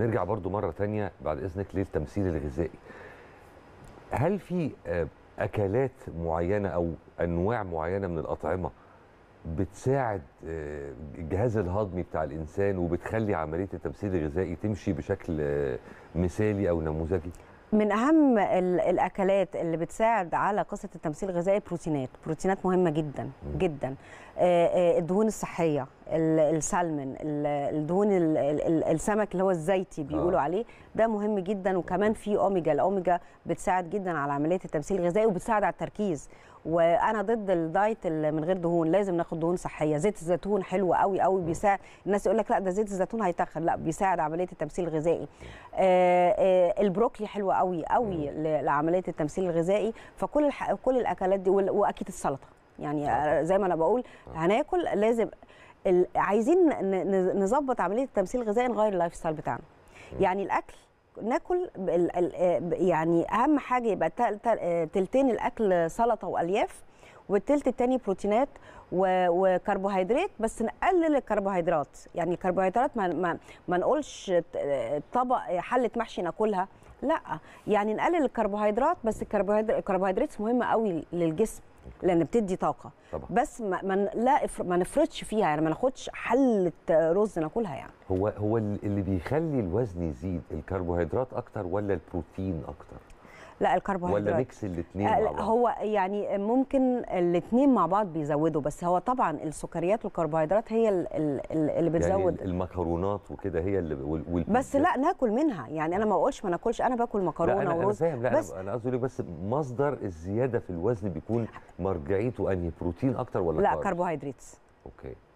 نرجع برضو مرة تانية بعد إذنك للتمثيل الغذائي هل في آه، أكلات معينة أو أنواع معينة من الأطعمة بتساعد الجهاز آه، الهضمي بتاع الإنسان وبتخلي عملية التمثيل الغذائي تمشي بشكل آه، مثالي أو نموذجي؟ من اهم الاكلات اللي بتساعد على قصه التمثيل الغذائي بروتينات بروتينات مهمه جدا جدا الدهون الصحيه السالمون الدهون السمك اللي هو الزيتي بيقولوا آه. عليه ده مهم جدا وكمان في اوميجا الاوميجا بتساعد جدا على عمليه التمثيل الغذائي وبتساعد على التركيز وانا ضد الدايت اللي من غير دهون لازم ناخد دهون صحيه زيت الزيتون حلو قوي قوي بيساعد الناس يقول لك لا ده زيت الزيتون هيتخن لا بيساعد عمليه التمثيل الغذائي آه، آه، البروكلي حلو قوي قوي لعمليه التمثيل الغذائي فكل كل الاكلات دي واكيد السلطه يعني زي ما انا بقول آه. هناكل لازم عايزين نظبط عمليه التمثيل الغذائي نغير اللايف ستايل بتاعنا يعني الاكل ناكل آه، يعني اهم حاجه يبقى آه، تلتين الاكل سلطه والياف والتلت التاني بروتينات وكربوهيدرات بس نقلل الكربوهيدرات يعني الكربوهيدرات ما, ما, ما نقولش طبق حله محشي ناكلها لا يعني نقلل الكربوهيدرات بس الكربوهيدرات مهمه قوي للجسم لان بتدي طاقه طبعا. بس ما, من لا إفر... ما نفرطش فيها يعني ما ناخدش حله رز ناكلها يعني هو هو اللي بيخلي الوزن يزيد الكربوهيدرات اكتر ولا البروتين اكتر لا الكربوهيدرات ولا ميكس الاثنين مع بعض هو يعني ممكن الاثنين مع بعض بيزودوا بس هو طبعا السكريات والكربوهيدرات هي اللي يعني بتزود يعني المكرونات وكده هي اللي بس لا ناكل منها يعني انا ما بقولش ما ناكلش انا باكل مكرونه أنا لا أنا فاهم لا بس انا قصدي بس مصدر الزياده في الوزن بيكون مرجعيته انهي بروتين اكتر ولا لا كاربوهيدرات اوكي